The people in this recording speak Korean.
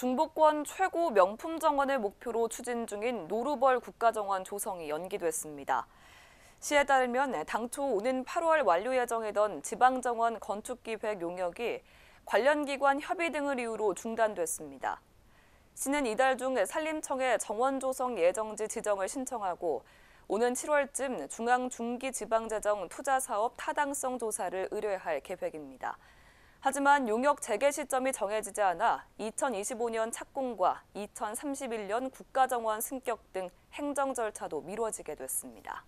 중복권 최고 명품 정원을 목표로 추진 중인 노루벌 국가정원 조성이 연기됐습니다. 시에 따르면 당초 오는 8월 완료 예정이던 지방정원 건축기획 용역이 관련 기관 협의 등을 이유로 중단됐습니다. 시는 이달 중 산림청에 정원 조성 예정지 지정을 신청하고 오는 7월쯤 중앙중기지방재정 투자사업 타당성 조사를 의뢰할 계획입니다. 하지만 용역 재개 시점이 정해지지 않아 2025년 착공과 2031년 국가정원 승격 등 행정 절차도 미뤄지게 됐습니다.